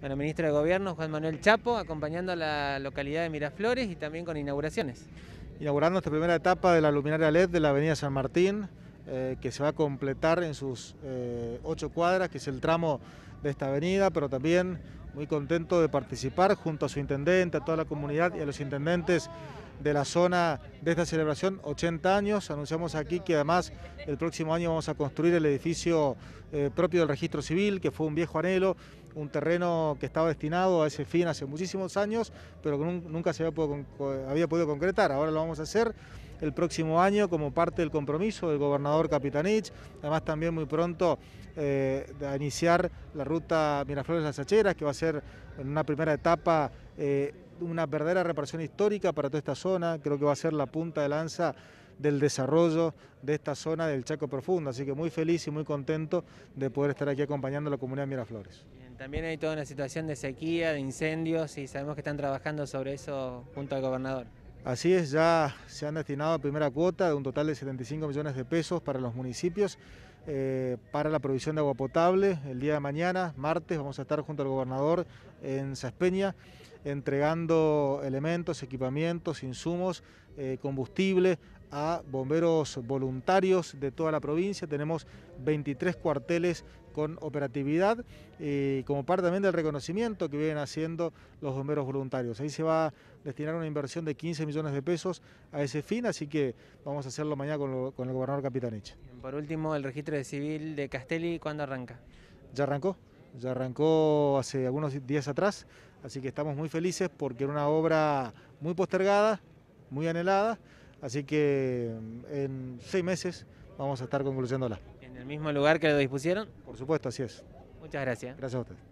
Bueno, ministro de Gobierno Juan Manuel Chapo, acompañando a la localidad de Miraflores y también con inauguraciones. Inaugurando esta primera etapa de la luminaria LED de la avenida San Martín, eh, que se va a completar en sus eh, ocho cuadras, que es el tramo de esta avenida, pero también muy contento de participar junto a su intendente, a toda la comunidad y a los intendentes de la zona de esta celebración, 80 años. Anunciamos aquí que además el próximo año vamos a construir el edificio eh, propio del registro civil, que fue un viejo anhelo un terreno que estaba destinado a ese fin hace muchísimos años, pero que nunca se había podido, concretar. Ahora lo vamos a hacer el próximo año como parte del compromiso del gobernador Capitanich. Además también muy pronto eh, a iniciar la ruta Miraflores-Las Hacheras, que va a ser en una primera etapa eh, una verdadera reparación histórica para toda esta zona. Creo que va a ser la punta de lanza del desarrollo de esta zona del Chaco Profundo. Así que muy feliz y muy contento de poder estar aquí acompañando a la comunidad Miraflores. También hay toda una situación de sequía, de incendios y sabemos que están trabajando sobre eso junto al gobernador. Así es, ya se han destinado a primera cuota de un total de 75 millones de pesos para los municipios eh, para la provisión de agua potable. El día de mañana, martes, vamos a estar junto al gobernador en Saspeña entregando elementos, equipamientos, insumos, eh, combustible a bomberos voluntarios de toda la provincia. Tenemos 23 cuarteles con operatividad y como parte también del reconocimiento que vienen haciendo los bomberos voluntarios. Ahí se va a destinar una inversión de 15 millones de pesos a ese fin, así que vamos a hacerlo mañana con, el gobernador Capitanich. Por último, el registro Civil de Castelli, ¿cuándo arranca? Ya arrancó, ya arrancó hace algunos días atrás, así que estamos muy felices porque era una obra muy postergada, muy anhelada, así que mm, en seis meses vamos a estar concluyéndola. ¿En el mismo lugar que lo dispusieron? Por supuesto, así es. Muchas gracias. Gracias a ustedes.